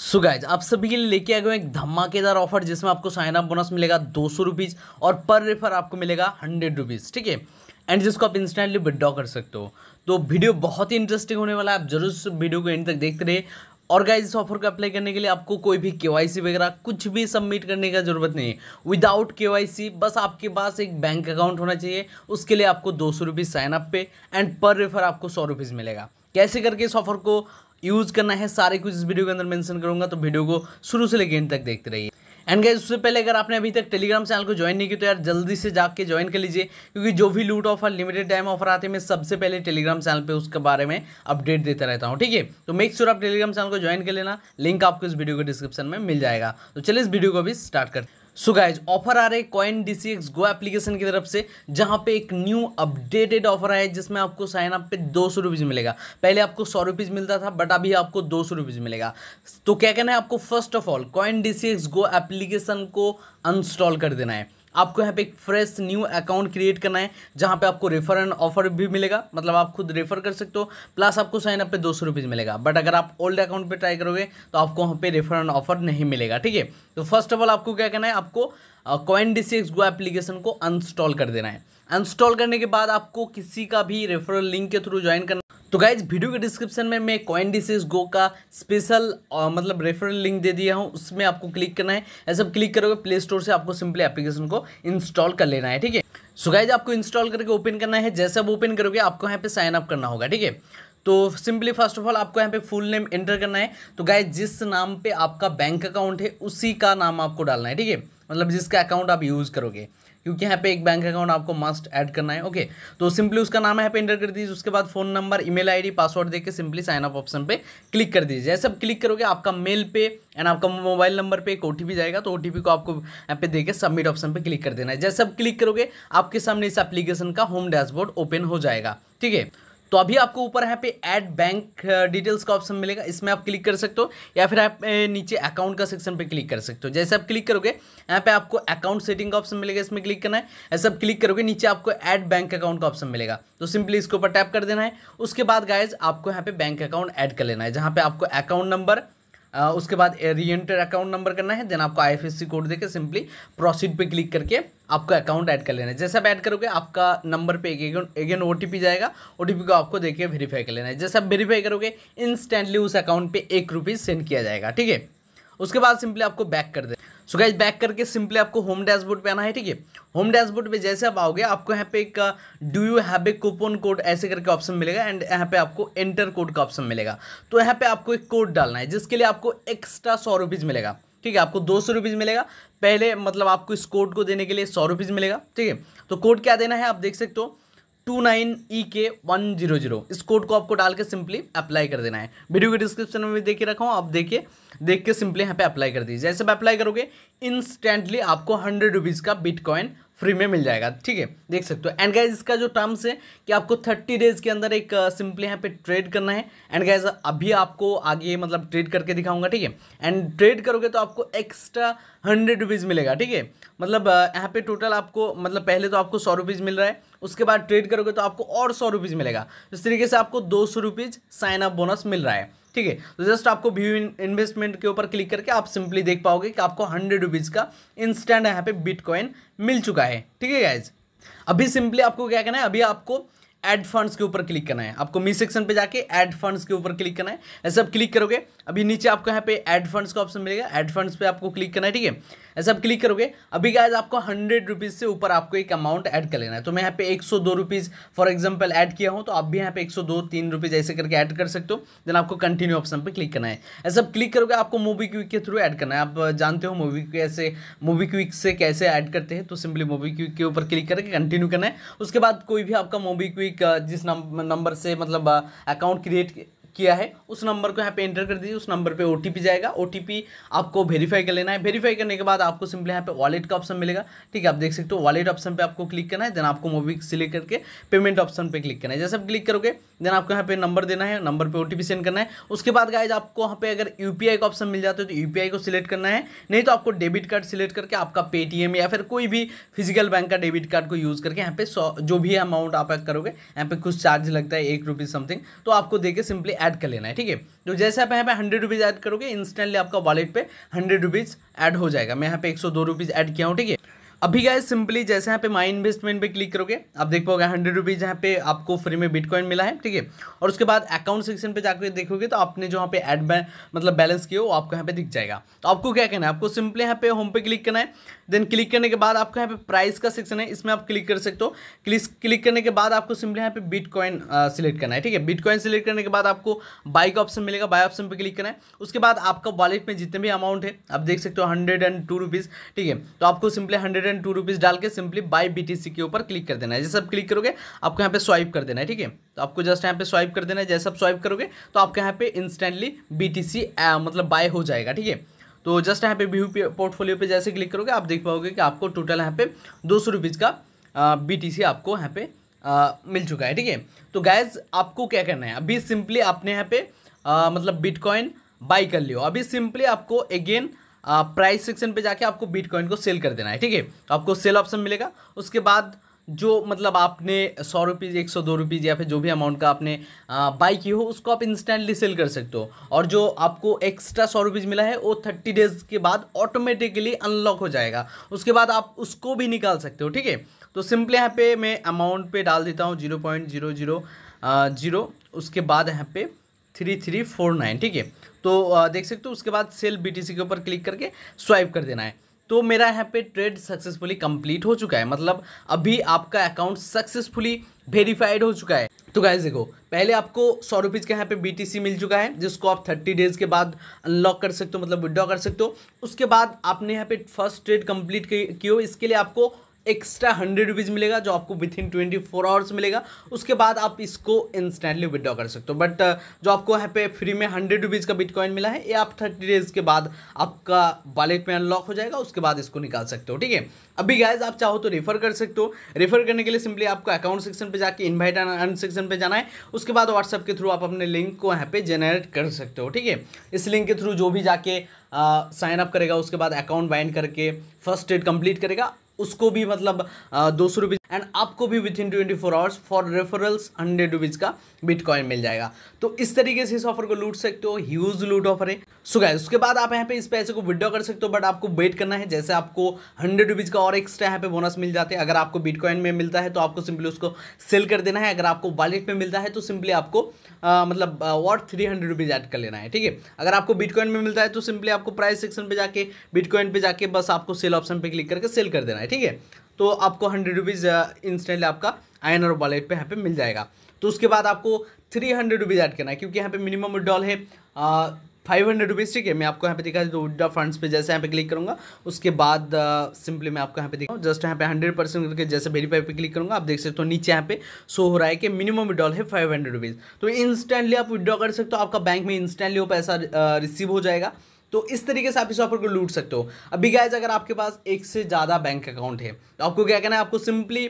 सो so guys आप सभी के लिए लेके आ गए एक धमाकेदार ऑफर जिसमें आपको साइन अप बोनस मिलेगा दो सौ रुपीज़ और पर रेफर आपको मिलेगा हंड्रेड रुपीज़ ठीक है एंड जिसको आप इंस्टेंटली विड्रॉ कर सकते हो तो वीडियो बहुत ही इंटरेस्टिंग होने वाला है आप जरूर इस वीडियो को एंड तक देखते रहे और गाइज इस ऑफर को अप्लाई करने के लिए आपको कोई भी के वगैरह कुछ भी सबमिट करने का जरूरत नहीं है विदाउट के बस आपके पास एक बैंक अकाउंट होना चाहिए उसके लिए आपको दो सौ रुपीज़ पे एंड पर रेफर आपको सौ रुपीज़ मिलेगा कैसे करके इस ऑफर को यूज़ करना है सारे कुछ इस वीडियो के अंदर मेंशन करूंगा तो वीडियो को शुरू से लेकर एंड तक देखते रहिए एंड गाइज उससे पहले अगर आपने अभी तक टेलीग्राम चैनल को ज्वाइन नहीं किया तो यार जल्दी से जाके ज्वाइन कर लीजिए क्योंकि जो भी लूट ऑफर लिमिटेड टाइम ऑफर आते हैं मैं सबसे पहले टेलीग्राम चैनल पे उसके बारे में अपडेट देता रहता हूँ ठीक है तो मेक श्योर sure आप टेलीग्राम चैनल को ज्वाइन कर लेना लिंक आपको इस वीडियो के डिस्क्रिप्शन में मिल जाएगा तो चलिए इस वीडियो को भी स्टार्ट करते सो गाइज ऑफर आ रहे coin D C X go application की तरफ से जहाँ पे एक न्यू अपडेटेड ऑफर आया है जिसमें आपको साइन अप पे दो सौ रुपीज़ मिलेगा पहले आपको सौ रुपीज़ मिलता था बट अभी आपको दो सौ रुपीज़ मिलेगा तो क्या कहना है आपको first of all coin D C X go application को अनस्टॉल कर देना है आपको यहाँ पे एक फ्रेश न्यू अकाउंट क्रिएट करना है जहाँ पे आपको रेफर एंड ऑफर भी मिलेगा मतलब आप खुद रेफर कर सकते हो प्लस आपको साइन अप पे दो सौ रुपीज़ मिलेगा बट अगर आप ओल्ड अकाउंट पे ट्राई करोगे तो आपको वहाँ पे रेफर एंड ऑफर नहीं मिलेगा ठीक है तो फर्स्ट ऑफ ऑल आपको क्या करना है आपको coin D C X go application को अनस्टॉल कर देना है अनस्टॉल करने के बाद आपको किसी का भी रेफरल लिंक के थ्रू ज्वाइन करना तो गाइज वीडियो के डिस्क्रिप्शन में मैं कॉइन डिसेज गो का स्पेशल मतलब रेफरल लिंक दे दिया हूँ उसमें आपको क्लिक करना है ऐसे क्लिक करोगे प्ले स्टोर से आपको सिंपली एप्लीकेशन को इंस्टॉल कर लेना है ठीक है सो गाइज आपको इंस्टॉल करके ओपन करना है जैसे आप ओपन करोगे आपको यहाँ पे साइन अप करना होगा ठीक है तो सिंपली फर्स्ट ऑफ ऑल आपको यहाँ पे फुल नेम एंटर करना है तो गाय जिस नाम पे आपका बैंक अकाउंट है उसी का नाम आपको डालना है ठीक है मतलब जिसका अकाउंट आप यूज़ करोगे क्योंकि यहाँ पे एक बैंक अकाउंट आपको मस्ट ऐड करना है ओके तो सिंपली उसका नाम यहाँ पे एंटर कर दीजिए उसके बाद phone number email ID password देके सिंपली साइन अप ऑप्शन पे क्लिक कर दीजिए जैसे आप क्लिक करोगे आपका मेल पे एंड आपका मोबाइल नंबर पे एक ओ जाएगा तो ओ को आपको यहाँ पे देकर सबमिट ऑप्शन पर क्लिक कर देना है जैसे आप क्लिक करोगे आपके सामने इस एप्लीकेशन का होम डैशबोर्ड ओपन हो जाएगा ठीक है तो अभी आपको ऊपर यहाँ पे ऐड बैंक डिटेल्स का ऑप्शन मिलेगा इसमें आप क्लिक कर सकते हो या फिर आप uh, नीचे अकाउंट का सेक्शन पे क्लिक कर सकते हो जैसे आप क्लिक करोगे यहाँ पे आपको अकाउंट सेटिंग का ऑप्शन मिलेगा इसमें क्लिक करना है ऐसे आप क्लिक करोगे नीचे आपको ऐड बैंक अकाउंट का ऑप्शन मिलेगा तो सिंपली इसके ऊपर टैप कर देना है उसके बाद गायज आपको यहाँ पे बैंक अकाउंट ऐड कर लेना है जहाँ पे आपको अकाउंट नंबर उसके बाद रिएंटर अकाउंट नंबर करना है देन आपको आईएफएससी कोड देके सिंपली प्रोसीड पे क्लिक करके आपका अकाउंट ऐड कर लेना है जैसे आप ऐड करोगे आपका नंबर पे अगेन ओ जाएगा ओ को आपको देखिए वेरीफाई कर लेना है जैसे आप वेरीफाई करोगे इंस्टेंटली उस अकाउंट पर एक सेंड किया जाएगा ठीक है उसके बाद सिंपली आपको बैक कर देना सो गाइज बैक करके सिंपली आपको होम डैशबोर्ड पे आना है ठीक है होम डैशबोर्ड पे जैसे आप आओगे आपको यहाँ पे एक do you have a coupon code ऐसे करके ऑप्शन मिलेगा एंड यहाँ पे आपको एंटर कोड का ऑप्शन मिलेगा तो यहाँ पे आपको एक कोड डालना है जिसके लिए आपको एक्स्ट्रा सौ रुपीज़ मिलेगा ठीक है आपको दो सौ रुपीज़ मिलेगा पहले मतलब आपको इस कोड को देने के लिए सौ रुपीज़ मिलेगा ठीक है तो कोड क्या देना है आप देख सकते हो to nine E K one zero zero इस कोड को आपको डाल के सिंपली अप्लाई कर देना है वीडियो के डिस्क्रिप्शन में भी देखिए रखा हूँ आप देखिए देख के सिंपली यहाँ पे अप्लाई कर दीजिए जैसे आप अप्लाई करोगे इंस्टेंटली आपको हंड्रेड रुपीज़ का बिटकॉइन फ्री में मिल जाएगा ठीक है देख सकते हो एंड गाइज इसका जो टर्म्स है कि आपको थर्टी डेज के अंदर एक सिंपली uh, यहाँ पे ट्रेड करना है एंड गाइज अभी आपको आगे मतलब ट्रेड करके दिखाऊंगा ठीक है एंड ट्रेड करोगे तो आपको एक्स्ट्रा हंड्रेड रुपीज़ मिलेगा ठीक है मतलब uh, यहाँ पे टोटल आपको मतलब पहले तो आपको सौ रुपीज़ मिल रहा है उसके बाद ट्रेड करोगे तो आपको और सौ रुपीज़ मिलेगा इस तरीके से आपको दो सौ रुपीज़ साइन अप बोनस मिल रहा है ठीक है तो जस्ट आपको व्यू इन्वेस्टमेंट के ऊपर क्लिक करके आप सिंपली देख पाओगे कि आपको हंड्रेड रुपीज़ का इंस्टेंट यहाँ पे बिटकॉइन मिल चुका है ठीक है गाइज अभी सिंपली आपको क्या करना है अभी आपको एड फंड्स के ऊपर क्लिक करना है आपको मी सेक्शन पे जाके एड फंड्स के ऊपर क्लिक करना है ऐसे आप क्लिक करोगे अभी नीचे आपको यहाँ पे एड फंड्स का ऑप्शन मिलेगा एड फंड्स पे आपको क्लिक करना है ठीक है ऐसे आप क्लिक करोगे अभी गाइज आपको हंड्रेड रुपीज़ से ऊपर आपको एक अमाउंट ऐड कर लेना है तो मैं यहाँ पे एक सौ दो रुपीज़ फॉर एग्जाम्पल ऐड किया हूँ तो आप भी यहाँ पे एक सौ दो तीन रुपीज़ ऐसे करके ऐड कर सकते हो देन आपको कंटिन्यू ऑप्शन पर क्लिक करना है ऐसे आप क्लिक करोगे आपको मूवी क्विक के थ्रू ऐड करना है आप जानते हो मूवी कैसे मूवी क्विक से कैसे ऐड करते हैं तो सिंपली मूवी क्विक के ऊपर क्लिक करके कंटिन्यू करना है उसके बाद कोई भी आपका मूवी क्विक जिस नंबर से मतलब अकाउंट क्रिएट किया है उस नंबर को यहाँ पे एंटर कर दीजिए उस नंबर पे ओ जाएगा ओ आपको वेरीफाई कर लेना है वेरीफाई करने के बाद आपको सिंपली यहाँ पे वॉलेट का ऑप्शन मिलेगा ठीक है आप देख सकते हो वॉलेट ऑप्शन पे आपको क्लिक करना है देन आपको मूवी सिलेक्ट करके पेमेंट ऑप्शन पे क्लिक करना है जैसे आप क्लिक करोगे देन आपको यहाँ पे नंबर देना है नंबर पर ओ सेंड करना है उसके बाद गाय आपको वहाँ पे अगर यू का ऑप्शन मिल जाता है तो यू को सिलेक्ट करना है नहीं तो आपको डेबिट कार्ड सिलेक्ट करके आपका पेटीएम या फिर कोई भी फिजिकल बैंक का डेबिट कार्ड को यूज़ करके यहाँ पे जो भी अमाउंट आप करोगे यहाँ पे कुछ चार्ज लगता है एक समथिंग तो आपको देखे सिंपली ऐड कर लेना है ठीक है तो जैसे आप यहाँ पे हंड्रेड रुपीज़ ऐड करोगे इंस्टेंटली आपका वॉलेट पे हंड्रेड रुपीज़ ऐड हो जाएगा मैं यहाँ पे एक सौ दो रुपीज़ ऐड किया हूँ ठीक है अभी गाइस सिंपली जैसे यहाँ पे माई इन्वेस्टमेंट पे क्लिक करोगे आप देख पाओगे हंड्रेड रुपीज़ यहाँ पे आपको फ्री में बिटकॉइन मिला है ठीक है और उसके बाद अकाउंट सेक्शन पे जाकर देखोगे तो आपने जो यहाँ पे एड मतलब बैलेंस किया वो आपको यहाँ पे दिख जाएगा तो आपको क्या करना है आपको सिंपली यहाँ पे होम पे क्लिक करना है देन क्लिक करने के बाद आपको यहाँ पे प्राइस का सेक्शन है इसमें आप क्लिक कर सकते हो क्लिक क्लिक करने के बाद आपको सिंपली यहाँ पे बिटकॉइन सिलेक्ट करना है ठीक है बिटकॉइन सिलेक्ट करने के बाद आपको बाई का ऑप्शन मिलेगा बाई ऑप्शन पर क्लिक करना है उसके बाद आपका वॉलेट में जितने भी अमाउंट है आप देख सकते हो हंड्रेड ठीक है तो आपको simply hundred hundred two rupees डाल के सिंपली बाय बीटीसी के ऊपर क्लिक कर देना है जैसे आप क्लिक करोगे आपको यहाँ पे स्वाइप कर देना है ठीक है तो आपको जस्ट यहाँ पे स्वाइप कर देना है जैसे आप स्वाइप करोगे तो आपके यहाँ पे इंस्टेंटली बीटीसी मतलब बाय हो जाएगा ठीक है तो जस्ट यहाँ पे व्यू पोर्टफोलियो पे जैसे क्लिक करोगे आप देख पाओगे कि आपको टोटल यहाँ पे दो सौ का बी आपको यहाँ पे आ, मिल चुका है ठीक है तो गैज़ आपको क्या करना है अभी सिंपली आपने यहाँ पे आ, मतलब बिटकॉइन बाई कर लियो अभी सिंपली आपको अगेन प्राइस सेक्शन पे जाके आपको बिटकॉइन को सेल कर देना है ठीक है तो आपको सेल ऑप्शन मिलेगा उसके बाद जो मतलब आपने सौ रुपीज़ एक सौ दो रुपीज़ या फिर जो भी अमाउंट का आपने बाई की हो उसको आप इंस्टेंटली सेल कर सकते हो और जो आपको एक्स्ट्रा सौ रुपीज़ मिला है वो थर्टी डेज़ के बाद ऑटोमेटिकली अनलॉक हो जाएगा उसके बाद आप उसको भी निकाल सकते हो ठीक है तो सिंपली यहाँ पे मैं अमाउंट पे डाल देता हूँ zero point zero zero zero उसके बाद यहाँ पे थ्री थ्री फोर नाइन ठीक है तो देख सकते हो उसके बाद सेल बीटीसी के ऊपर क्लिक करके स्वाइप कर देना है तो मेरा यहाँ पे ट्रेड सक्सेसफुली कंप्लीट हो चुका है मतलब अभी आपका अकाउंट सक्सेसफुली वेरीफाइड हो चुका है तो गाइज देखो पहले आपको सौ रुपीज़ के यहाँ पे बीटीसी मिल चुका है जिसको आप थर्टी डेज के बाद अनलॉक कर सकते हो मतलब विड्रॉ कर सकते हो उसके बाद आपने यहाँ पे फर्स्ट ट्रेड कंप्लीट हो इसके लिए आपको एक्स्ट्रा हंड्रेड रुपीज़ मिलेगा जो आपको within twenty four hours मिलेगा उसके बाद आप इसको इंस्टेंटली विदड्रॉ कर सकते हो बट uh, जो आपको यहाँ पे फ्री में हंड्रेड रुपीज़ का बिटकॉइन मिला है ये आप थर्टी डेज के बाद आपका वॉलेट में अनलॉक हो जाएगा उसके बाद इसको निकाल सकते हो ठीक है अभी गैज आप चाहो तो रेफर कर सकते हो रेफर करने के लिए सिंपली आपको अकाउंट सेक्शन पर जाकर इन्वाइट अन सेक्शन पर जाना है उसके बाद व्हाट्सएप के थ्रू आप अपने लिंक को यहाँ पे जनरेट कर सकते हो ठीक है इस लिंक के थ्रू जो भी जाके साइन uh, अप करेगा उसके बाद अकाउंट बाइंड करके फर्स्ट डेट कंप्लीट करेगा उसको भी मतलब दो सौ रुपीज़ एंड आपको भी within twenty four hours for referrals hundred rupees का बिटकॉइन मिल जाएगा तो इस तरीके से इस ऑफर को लूट सकते हो ह्यूज लूट ऑफर है सो गाइस उसके बाद आप यहाँ पे इस पैसे को विड्रॉ कर सकते हो बट आपको वेट करना है जैसे आपको हंड्रेड रुपीज़ का और एक्स्ट्रा यहाँ पे बोनस मिल जाते हैं अगर आपको बिटकॉइन में मिलता है तो आपको सिंपली उसको सेल कर देना है अगर आपको वॉलेट में मिलता है तो सिंपली आपको आ, मतलब what three hundred rupees add कर लेना है ठीक है अगर आपको बिटकॉइन में मिलता है तो सिंपली आपको प्राइस सेक्शन पर जाके बिटकॉइन पर जाके बस आपको सेल ऑप्शन पर क्लिक करके सेल कर देना है ठीक है तो आपको हंड्रेड रुपीज़ इंस्टेंटली आपका आई एन आर वॉलेट पर यहाँ पे मिल जाएगा तो उसके बाद आपको थ्री हंड्रेड रुपीज़ ऐड करना है क्योंकि यहाँ पे मिनिमम विड्रॉल है फाइव हंड्रेड रुपीज़ ठीक है मैं आपको यहाँ पे दिखा तो विड्रा फंड्स पे जैसे यहाँ पे क्लिक करूँगा उसके बाद सिंपली मैं आपको यहाँ पे दिखाऊँ जस्ट यहाँ पे हंड्रेड परसेंट करके जैसे वेरीफाई पे क्लिक करूँगा आप देख सकते हो तो नीचे यहाँ पे शो हो रहा है कि मिनिमम विड्रॉल है फाइव हंड्रेड रुपीज़ तो इंस्टेंटली आप विड्रॉ कर सकते हो आपका बैंक में इंस्टेंटली वो पैसा रिसीव हो जाएगा तो इस तरीके से आप इस ऑफर को लूट सकते हो अभी गाइज अगर आपके पास एक से ज़्यादा बैंक अकाउंट है तो आपको क्या करना है आपको सिंपली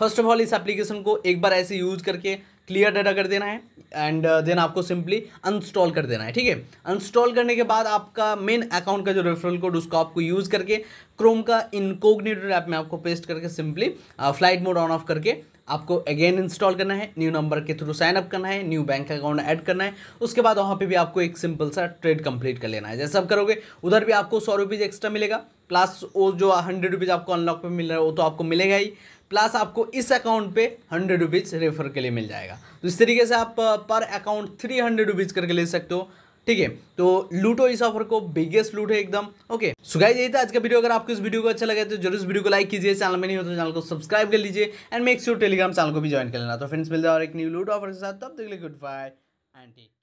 फर्स्ट ऑफ ऑल इस एप्लीकेशन को एक बार ऐसे यूज करके क्लियर डाटा कर देना है एंड देन uh, आपको सिंपली अनस्टॉल कर देना है ठीक है अनस्टॉल करने के बाद आपका मेन अकाउंट का जो रेफरल कोड उसको आपको यूज़ करके क्रोम का इनकोग्नेटर ऐप में आपको पेस्ट करके simply flight mode on off करके आपको अगेन इंस्टॉल करना है न्यू नंबर के थ्रू साइनअप करना है न्यू बैंक अकाउंट ऐड करना है उसके बाद वहाँ पे भी आपको एक सिंपल सा ट्रेड कंप्लीट कर लेना है जैसे आप करोगे उधर भी आपको सौ रुपीज़ एक्स्ट्रा मिलेगा प्लस वो जो हंड्रेड रुपीज़ आपको अनलॉक पे मिल रहा है वो तो आपको मिलेगा ही प्लस आपको इस अकाउंट पे हंड्रेड रुपीज़ रेफर के लिए मिल जाएगा तो इस तरीके से आप पर अकाउंट थ्री हंड्रेड रुपीज़ करके ले सकते हो ठीक है तो लूटो इस ऑफर को बिगेस्ट लूट है एकदम ओके सुखाई यही था आज का वीडियो अगर आपको इस वीडियो को अच्छा लगे तो जरूर इस वीडियो को लाइक कीजिए चैनल में नहीं हो तो चैनल को सब्सक्राइब कर लीजिए and make sure Telegram channel को भी ज्वाइन कर लेना तो फ्रेंड्स मिलते हैं और एक न्यू लूट ऑफर के साथ तब तक गुड बाय एंड टेक